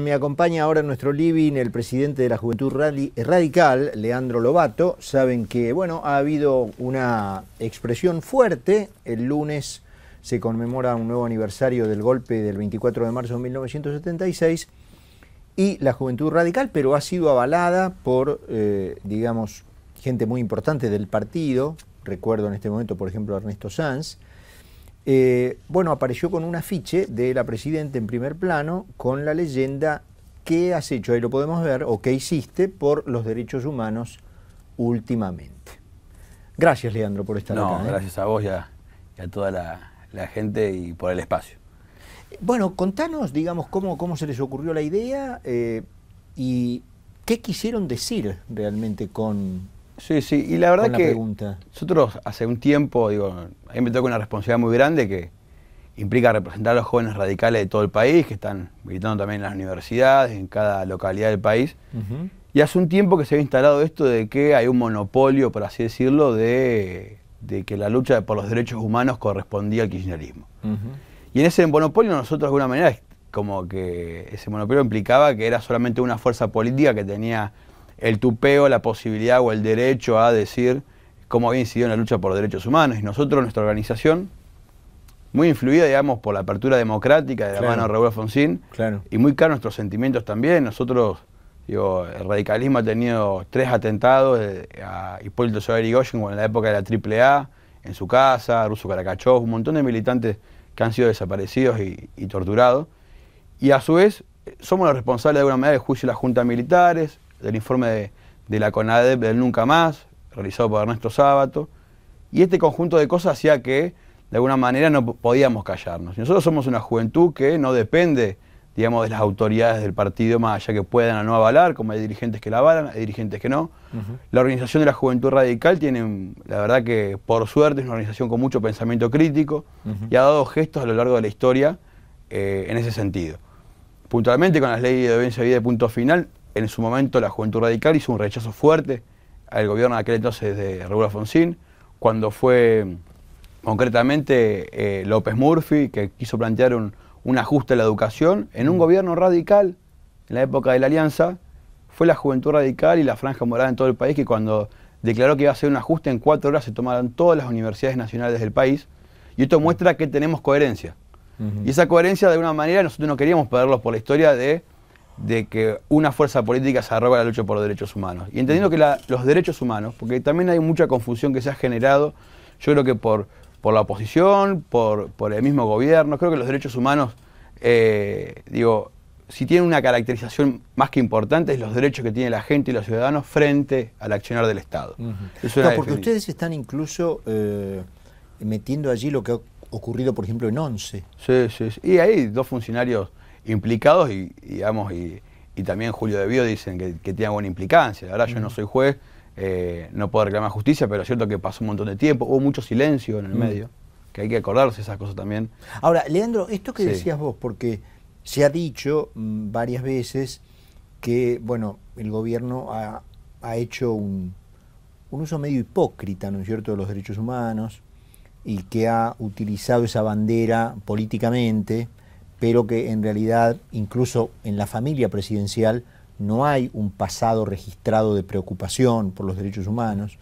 Me acompaña ahora en nuestro living el presidente de la Juventud Radical, Leandro Lobato. Saben que, bueno, ha habido una expresión fuerte. El lunes se conmemora un nuevo aniversario del golpe del 24 de marzo de 1976 y la Juventud Radical, pero ha sido avalada por, eh, digamos, gente muy importante del partido. Recuerdo en este momento, por ejemplo, Ernesto Sanz eh, bueno, apareció con un afiche de la Presidenta en primer plano con la leyenda ¿Qué has hecho? Ahí lo podemos ver, o ¿Qué hiciste por los derechos humanos últimamente? Gracias, Leandro, por estar no, ¿eh? Gracias a vos y a, toda la, gente y por el espacio. Bueno, contanos, digamos, cómo, cómo se les ocurrió la idea eh, y qué quisieron decir realmente con, Sí, sí, y la verdad que nosotros hace un tiempo, digo, a mí me toca una responsabilidad muy grande que implica representar a los jóvenes radicales de todo el país, que están militando también en las universidades, en cada localidad del país. Y hace un tiempo que se había instalado esto de que hay un monopolio, por así decirlo, de, que la lucha por los derechos humanos correspondía al kirchnerismo. Y en ese monopolio nosotros de alguna manera, como que ese monopolio implicaba que era solamente una fuerza política que tenía el tupeo, la posibilidad o el derecho a decir cómo había incidido en la lucha por derechos humanos. Y nosotros, nuestra organización, muy influida, digamos, por la apertura democrática de la mano de Raúl Alfonsín, y muy caros nuestros sentimientos también. Nosotros, digo, el radicalismo ha tenido tres atentados eh, a Hipólito y Goshen, en la época de la AAA, en su casa, Ruso Caracachov, un montón de militantes que han sido desaparecidos y, torturados. Y a su vez, somos los responsables de alguna manera de juicio de las juntas militares, del informe de, la CONADEP del Nunca Más, realizado por Ernesto Sábato, y este conjunto de cosas hacía que de alguna manera no podíamos callarnos. Nosotros somos una juventud que no depende, digamos, de las autoridades del partido, más allá que puedan o no avalar, como hay dirigentes que la avalan, hay dirigentes que no. La organización de la Juventud Radical tiene, la verdad que por suerte, es una organización con mucho pensamiento crítico y ha dado gestos a lo largo de la historia eh, en ese sentido. Puntualmente con las leyes de de vida de punto final, en su momento la Juventud Radical hizo un rechazo fuerte al gobierno de aquel entonces de Raúl Alfonsín, cuando fue concretamente eh, López Murphy, que quiso plantear un, ajuste a la educación, en un mm. gobierno radical, en la época de la Alianza, fue la Juventud Radical y la Franja Morada en todo el país que cuando declaró que iba a hacer un ajuste en cuatro horas se tomaron todas las universidades nacionales del país. Y esto muestra que tenemos coherencia. Y esa coherencia, de alguna manera, nosotros no queríamos perderlos por la historia de, de que una fuerza política se arroga la lucha por los derechos humanos. Y entendiendo que los derechos humanos, porque también hay mucha confusión que se ha generado, yo creo que por, por la oposición, por, el mismo gobierno, creo que los derechos humanos, eh, digo, si tienen una caracterización más que importante es los derechos que tiene la gente y los ciudadanos frente al accionar del Estado. no, porque ustedes están incluso eh, metiendo allí lo que ocurrido, por ejemplo, en Once. Sí, sí, sí. Y hay dos funcionarios implicados y, digamos, y, también Julio De dicen que, tiene buena implicancia. Ahora verdad yo no soy juez, eh, no puedo reclamar justicia, pero es cierto que pasó un montón de tiempo, hubo mucho silencio en el medio, que hay que acordarse esas cosas también. Ahora, Leandro, esto que decías vos, porque se ha dicho mm, varias veces que, bueno, el gobierno ha, hecho un, un uso medio hipócrita, ¿no es cierto?, de los derechos humanos, y que ha utilizado esa bandera políticamente, pero que en realidad incluso en la familia presidencial no hay un pasado registrado de preocupación por los derechos humanos.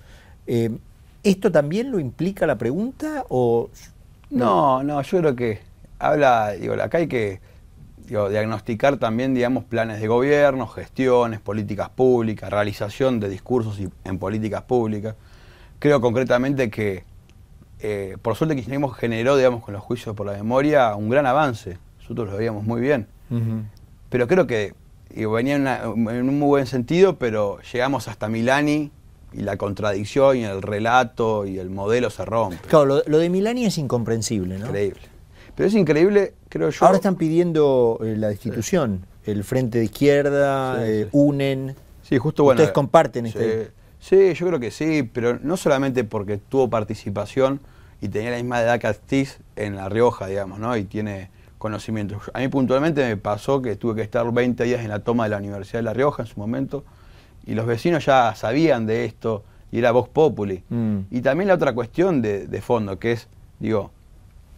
Eh, ¿Esto también lo implica la pregunta? O... No, no, yo creo que habla, digo, acá hay que diagnosticar también, digamos, planes de gobierno, gestiones, políticas públicas, realización de discursos en políticas públicas. Creo concretamente que eh, por suerte que tenemos generó, digamos, con los juicios por la memoria, un gran avance. Nosotros lo veíamos muy bien. Pero creo que venía en, un muy buen sentido, pero llegamos hasta Milani y la contradicción y el relato y el modelo se rompe. Claro, lo, de Milani es incomprensible, ¿no? Increíble. Pero es increíble, creo yo. Ahora están pidiendo eh, la destitución. El Frente de Izquierda, eh, UNEN. Sí, justo bueno. Ustedes comparten este. Sí, yo creo que sí, pero no solamente porque tuvo participación y tenía la misma edad que Astiz en La Rioja, digamos, ¿no? Y tiene conocimientos. A mí puntualmente me pasó que tuve que estar 20 días en la toma de la Universidad de La Rioja en su momento y los vecinos ya sabían de esto y era Vox Populi. Mm. Y también la otra cuestión de, fondo, que es, digo,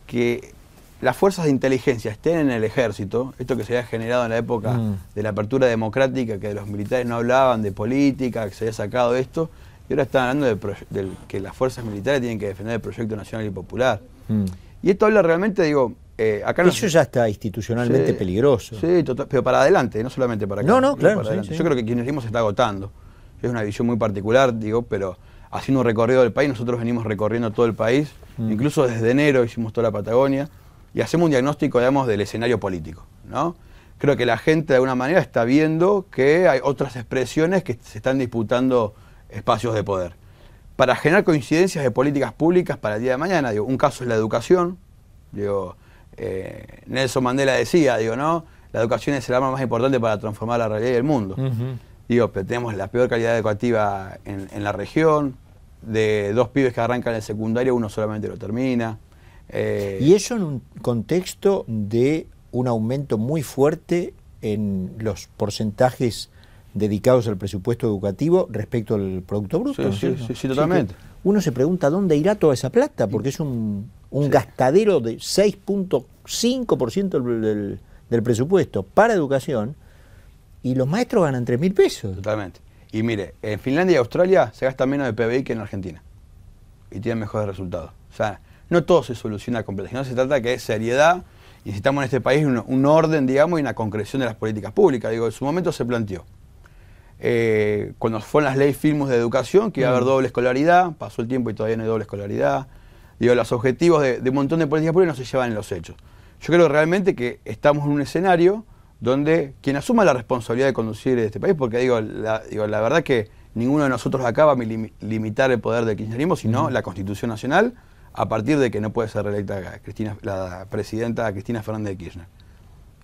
que las fuerzas de inteligencia estén en el ejército, esto que se había generado en la época mm. de la apertura democrática, que los militares no hablaban de política, que se había sacado esto, y ahora están hablando de, que las fuerzas militares tienen que defender el proyecto nacional y popular. Mm. Y esto habla realmente, digo, eh, acá Eso ya está institucionalmente peligroso. Sí, tota-, pero para adelante, no solamente para acá. No, no, claro. Yo creo que kirchnerismo se está agotando. Es una visión muy particular, digo, pero haciendo un recorrido del país, nosotros venimos recorriendo todo el país, mm. incluso desde enero hicimos toda la Patagonia, y hacemos un diagnóstico, digamos, del escenario político, ¿no? Creo que la gente de alguna manera está viendo que hay otras expresiones que se están disputando espacios de poder. Para generar coincidencias de políticas públicas para el día de mañana, un caso es la educación, digo, eh, Nelson Mandela decía, digo, ¿no? La educación es el arma más importante para transformar la realidad del mundo. Digo, tenemos la peor calidad educativa en, la región, de dos pibes que arrancan en el secundario, uno solamente lo termina. Eh, y eso en un contexto de un aumento muy fuerte en los porcentajes dedicados al presupuesto educativo respecto al Producto Bruto. Sí, sí, totalmente. Uno se pregunta dónde irá toda esa plata, porque es un, gastadero de 6.5% del, presupuesto para educación y los maestros ganan 3.000 pesos. Totalmente. Y mire, en Finlandia y Australia se gasta menos de PBI que en Argentina y tienen mejores resultados. O sea, no todo se soluciona completamente, no se trata que es seriedad y necesitamos en este país un, un orden, digamos, y una concreción de las políticas públicas. Digo, en su momento se planteó. Eh, cuando fueron las leyes firmes de educación, que iba a haber mm. doble escolaridad, pasó el tiempo y todavía no hay doble escolaridad. Digo, los objetivos de, un montón de políticas públicas no se llevan en los hechos. Yo creo realmente que estamos en un escenario donde quien asuma la responsabilidad de conducir este país, porque digo, la, digo, la verdad que ninguno de nosotros acaba va limitar el poder del kirchnerismo, sino mm. la Constitución Nacional, a partir de que no puede ser reelecta Cristina, la presidenta Cristina Fernández de Kirchner.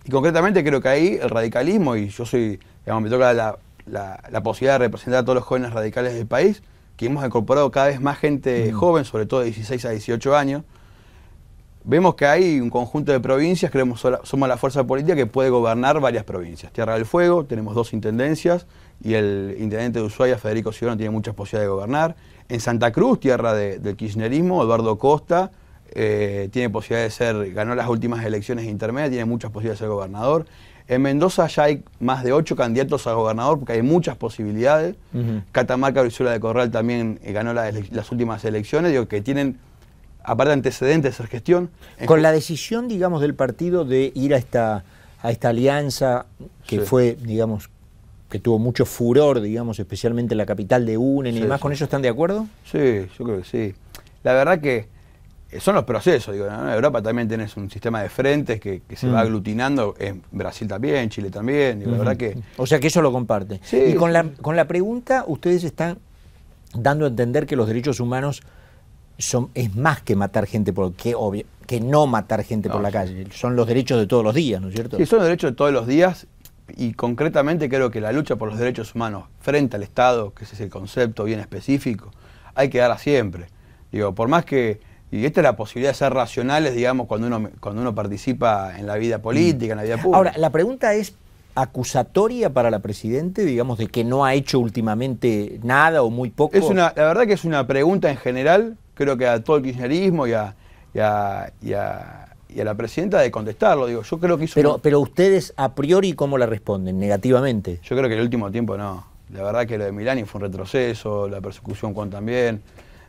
Y concretamente creo que ahí el radicalismo, y yo soy, digamos, me toca la la, posibilidad de representar a todos los jóvenes radicales del país, que hemos incorporado cada vez más gente mm. joven, sobre todo de 16 a 18 años. Vemos que hay un conjunto de provincias, creemos somos la fuerza política que puede gobernar varias provincias. Tierra del Fuego, tenemos dos intendencias y el intendente de Ushuaia, Federico Ciudadano, tiene muchas posibilidades de gobernar. En Santa Cruz, tierra del kirchnerismo, Eduardo Costa eh, tiene de ser, ganó las últimas elecciones intermedias, tiene muchas posibilidades de ser gobernador. En Mendoza ya hay más de ocho candidatos a gobernador porque hay muchas posibilidades. Catamarca, Brizuela de Corral también eh, ganó las, últimas elecciones, digo, que tienen aparte antecedentes de gestión. Con la decisión, digamos, del partido de ir a esta, a esta alianza que fue, digamos, que tuvo mucho furor, digamos, especialmente en la capital de UNEN y demás, ¿con ellos están de acuerdo? Sí, yo creo que sí. La verdad que eh, son los procesos. Digo, en Europa también tenés un sistema de frentes que, se va mm. aglutinando, en eh, Brasil también, en Chile también, verdad que... O sea que eso lo comparte. y con la, con la pregunta, ustedes están dando a entender que los derechos humanos son, es más que matar gente por que, obvio, que no matar gente por la calle, son los derechos de todos los días, ¿no es cierto? Sí, son los derechos de todos los días y concretamente creo que la lucha por los derechos humanos frente al Estado, que ese es el concepto bien específico, hay que darla siempre. Digo, por más que y esta es la posibilidad de ser racionales, digamos, cuando uno, cuando uno participa en la vida mm. política, en la vida pública. Ahora, la pregunta es acusatoria para la Presidenta, digamos, de que no ha hecho últimamente nada o muy poco. Es una, la verdad que es una pregunta en general, creo que a todo el kirchnerismo y a, y a, la presidenta de contestarlo. Digo, yo creo que Pero, pero ustedes a priori, ¿cómo la responden? ¿Negativamente? Yo creo que el último tiempo no. La verdad que lo de Milani fue un retroceso, la persecución con también.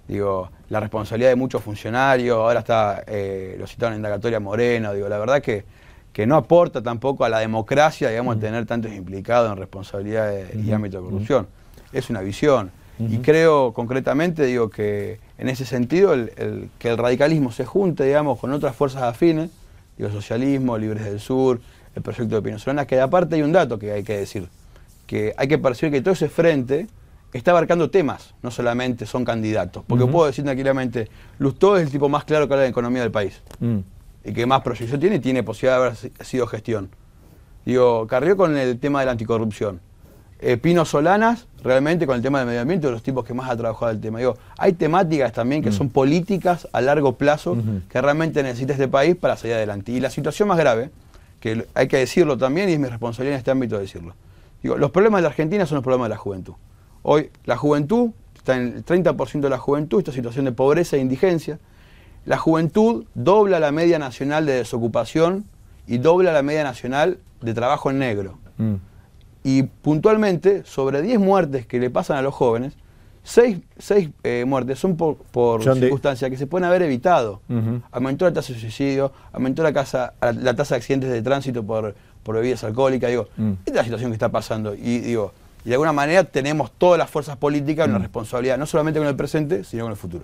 Digo, la responsabilidad de muchos funcionarios, ahora está, eh, lo citaron en indagatoria Moreno, digo, la verdad que, que no aporta tampoco a la democracia, digamos, tener tantos implicados en responsabilidades y ámbito de corrupción. Es una visión. Y creo concretamente, digo, que en ese sentido, el, que el radicalismo se junte, digamos, con otras fuerzas afines, digo, socialismo, Libres del Sur, el proyecto de Pinozolana, que aparte hay un dato que hay que decir, que hay que percibir que todo ese frente, está abarcando temas, no solamente son candidatos. Porque puedo puedo decir tranquilamente, Lustó es el tipo más claro que habla de la economía del país. Y mm. que más proyección tiene, tiene posibilidad de haber sido gestión. Digo, Carrió con el tema de la anticorrupción. Eh, Pino Solanas, realmente con el tema del medio ambiente, de los tipos que más ha trabajado el tema. Digo, hay temáticas también que mm. son políticas a largo plazo que realmente necesita este país para salir adelante. Y la situación más grave, que hay que decirlo también, y es mi responsabilidad en este ámbito decirlo. Digo, los problemas de Argentina son los problemas de la juventud. Hoy la juventud, está en el 30% de la juventud, esta situación de pobreza e indigencia. La juventud dobla la media nacional de desocupación y dobla la media nacional de trabajo en negro. Mm. Y puntualmente, sobre 10 muertes que le pasan a los jóvenes, 6, eh, muertes son por, circunstancias que se pueden haber evitado. Aumentó la tasa de suicidio, aumentó la, la, tasa de accidentes de tránsito por, bebidas alcohólicas. Digo, mm. esta es la situación que está pasando. Y digo, y de alguna manera tenemos todas las fuerzas políticas una mm. responsabilidad, no solamente con el presente, sino con el futuro.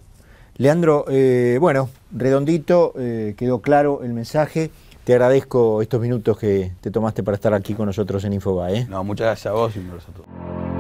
Leandro, eh, bueno, redondito, eh, quedó claro el mensaje. Te agradezco estos minutos que te tomaste para estar aquí con nosotros en Infobae. ¿eh? No, muchas gracias a vos y un abrazo a todos.